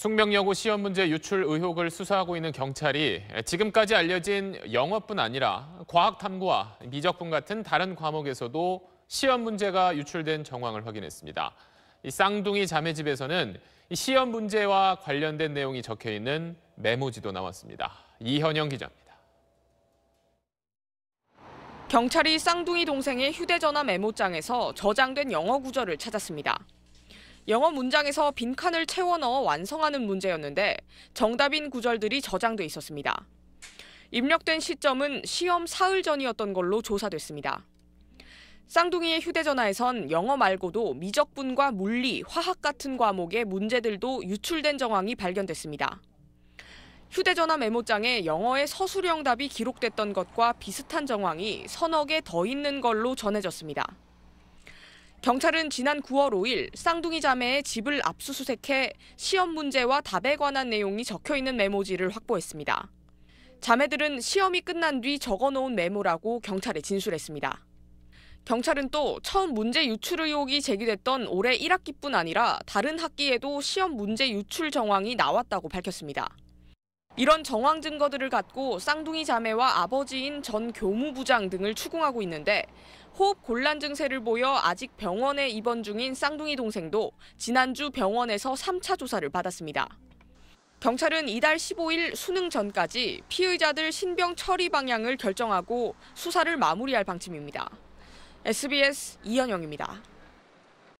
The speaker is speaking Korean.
숙명여고 시험 문제 유출 의혹을 수사하고 있는 경찰이 지금까지 알려진 영어뿐 아니라 과학탐구와 미적분 같은 다른 과목에서도 시험 문제가 유출된 정황을 확인했습니다. 쌍둥이 자매집에서는 시험 문제와 관련된 내용이 적혀 있는 메모지도 나왔습니다. 이현영 기자입니다. 경찰이 쌍둥이 동생의 휴대전화 메모장에서 저장된 영어 구절을 찾았습니다. 영어 문장에서 빈칸을 채워 넣어 완성하는 문제였는데 정답인 구절들이 저장돼 있었습니다. 입력된 시점은 시험 사흘 전이었던 걸로 조사됐습니다. 쌍둥이의 휴대전화에선 영어 말고도 미적분과 물리, 화학 같은 과목의 문제들도 유출된 정황이 발견됐습니다. 휴대전화 메모장에 영어의 서술형 답이 기록됐던 것과 비슷한 정황이 서너 개 더 있는 걸로 전해졌습니다. 경찰은 지난 9월 5일 쌍둥이 자매의 집을 압수수색해 시험 문제와 답에 관한 내용이 적혀 있는 메모지를 확보했습니다. 자매들은 시험이 끝난 뒤 적어놓은 메모라고 경찰에 진술했습니다. 경찰은 또 처음 문제 유출 의혹이 제기됐던 올해 1학기뿐 아니라 다른 학기에도 시험 문제 유출 정황이 나왔다고 밝혔습니다. 이런 정황 증거들을 갖고 쌍둥이 자매와 아버지인 전 교무부장 등을 추궁하고 있는데 호흡 곤란 증세를 보여 아직 병원에 입원 중인 쌍둥이 동생도 지난주 병원에서 3차 조사를 받았습니다. 경찰은 이달 15일 수능 전까지 피의자들 신병 처리 방향을 결정하고 수사를 마무리할 방침입니다. SBS 이현영입니다.